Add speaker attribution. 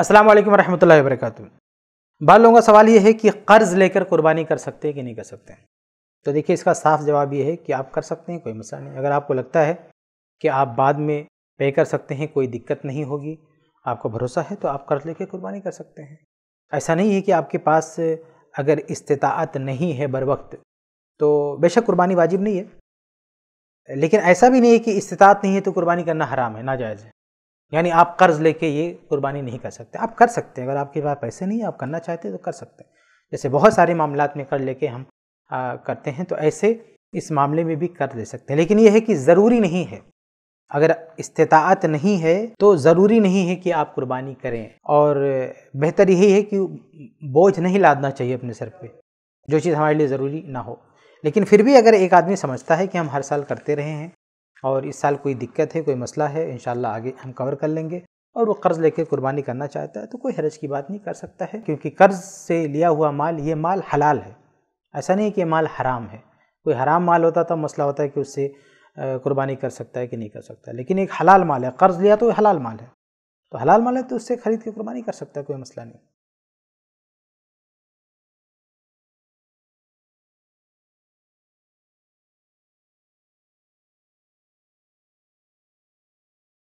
Speaker 1: अस्सलाम वालेकुम रहमतुल्लाहि व बरकातहू लोगों का सवाल ये है कि कर्ज़ लेकर कुर्बानी कर सकते हैं कि नहीं कर सकते हैं तो देखिए इसका साफ जवाब ये है कि आप कर सकते हैं कोई मसला नहीं अगर आपको लगता है कि आप बाद में पे कर सकते हैं कोई दिक्कत नहीं होगी आपको भरोसा है तो आप कर्ज लेकर कुर्बानी कर सकते हैं ऐसा नहीं है कि आपके पास अगर इस्तात नहीं है बर वक्त तो बेशक कुर्बानी वाजिब नहीं है लेकिन ऐसा भी नहीं है कि इस्तात नहीं है तो कुर्बानी करना हराम है नाजायज़ है यानी आप कर्ज लेके ये कुर्बानी नहीं कर सकते आप कर सकते हैं अगर आपके पास पैसे नहीं है आप करना चाहते तो कर सकते हैं जैसे बहुत सारे मामला में कर्ज लेके हम आ, करते हैं तो ऐसे इस मामले में भी कर ले सकते हैं लेकिन यह है कि ज़रूरी नहीं है अगर इस्तात नहीं है तो ज़रूरी नहीं है कि आप कुर्बानी करें और बेहतर यही है कि बोझ नहीं लादना चाहिए अपने सर पे जो चीज़ हमारे लिए ज़रूरी ना हो लेकिन फिर भी अगर एक आदमी समझता है कि हम हर साल करते रहे हैं और इस साल कोई दिक्कत है कोई मसला है इन आगे हम कवर कर लेंगे और वो कर्ज़ लेके कुर्बानी करना चाहता है तो कोई हरज की बात नहीं कर सकता है क्योंकि कर्ज़ से लिया हुआ माल ये माल हलाल है ऐसा नहीं है कि ये माल हराम है कोई हराम माल होता तो मसला होता है कि उससे कुर्बानी कर सकता है कि नहीं कर सकता लेकिन एक हलाल माल है कर्ज़ लिया तो हलाल माल है तो हलाल माल है तो उससे खरीद के कुर्बानी कर सकता है कोई मसला नहीं